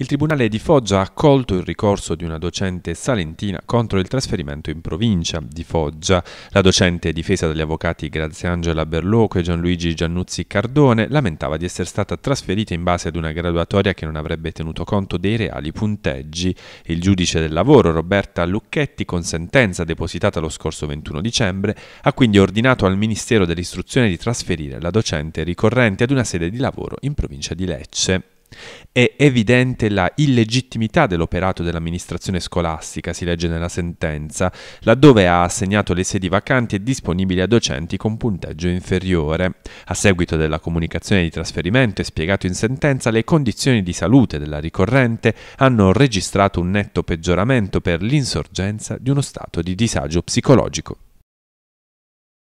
Il Tribunale di Foggia ha accolto il ricorso di una docente salentina contro il trasferimento in provincia di Foggia. La docente, difesa dagli avvocati Graziangela Berloco e Gianluigi Giannuzzi Cardone, lamentava di essere stata trasferita in base ad una graduatoria che non avrebbe tenuto conto dei reali punteggi. Il giudice del lavoro Roberta Lucchetti, con sentenza depositata lo scorso 21 dicembre, ha quindi ordinato al Ministero dell'Istruzione di trasferire la docente ricorrente ad una sede di lavoro in provincia di Lecce. È evidente la illegittimità dell'operato dell'amministrazione scolastica, si legge nella sentenza, laddove ha assegnato le sedi vacanti e disponibili a docenti con punteggio inferiore. A seguito della comunicazione di trasferimento e spiegato in sentenza, le condizioni di salute della ricorrente hanno registrato un netto peggioramento per l'insorgenza di uno stato di disagio psicologico.